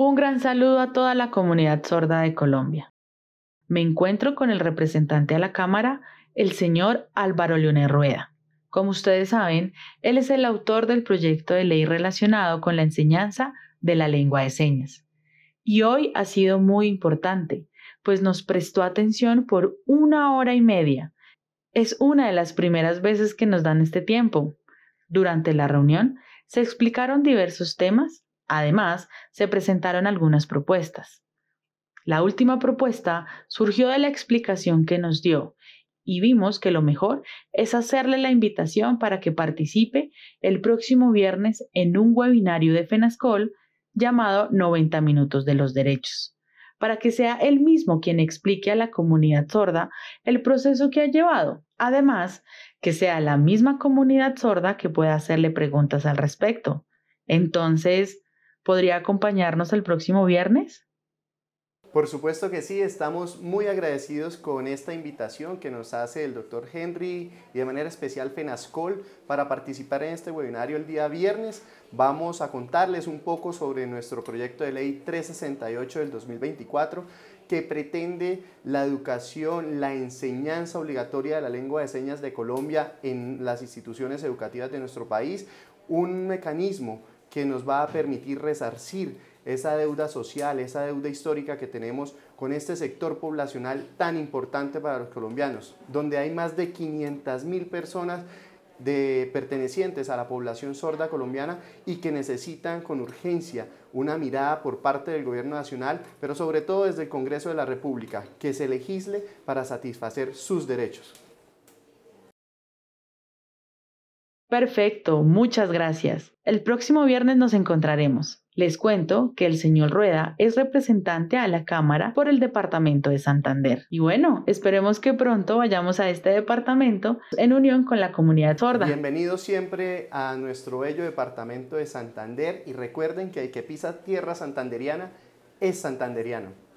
Un gran saludo a toda la comunidad sorda de Colombia. Me encuentro con el representante a la Cámara, el señor Álvaro Leonel Rueda. Como ustedes saben, él es el autor del proyecto de ley relacionado con la enseñanza de la lengua de señas. Y hoy ha sido muy importante, pues nos prestó atención por una hora y media. Es una de las primeras veces que nos dan este tiempo. Durante la reunión se explicaron diversos temas Además, se presentaron algunas propuestas. La última propuesta surgió de la explicación que nos dio y vimos que lo mejor es hacerle la invitación para que participe el próximo viernes en un webinario de FENASCOL llamado 90 minutos de los derechos, para que sea él mismo quien explique a la comunidad sorda el proceso que ha llevado. Además, que sea la misma comunidad sorda que pueda hacerle preguntas al respecto. Entonces, podría acompañarnos el próximo viernes? Por supuesto que sí, estamos muy agradecidos con esta invitación que nos hace el doctor Henry y de manera especial FENASCOL para participar en este webinario el día viernes. Vamos a contarles un poco sobre nuestro proyecto de ley 368 del 2024 que pretende la educación, la enseñanza obligatoria de la lengua de señas de Colombia en las instituciones educativas de nuestro país, un mecanismo que nos va a permitir resarcir esa deuda social, esa deuda histórica que tenemos con este sector poblacional tan importante para los colombianos, donde hay más de 500 mil personas de pertenecientes a la población sorda colombiana y que necesitan con urgencia una mirada por parte del gobierno nacional, pero sobre todo desde el Congreso de la República, que se legisle para satisfacer sus derechos. Perfecto, muchas gracias. El próximo viernes nos encontraremos. Les cuento que el señor Rueda es representante a la Cámara por el Departamento de Santander. Y bueno, esperemos que pronto vayamos a este departamento en unión con la comunidad sorda. Bienvenidos siempre a nuestro bello departamento de Santander y recuerden que el que pisa tierra santanderiana es santanderiano.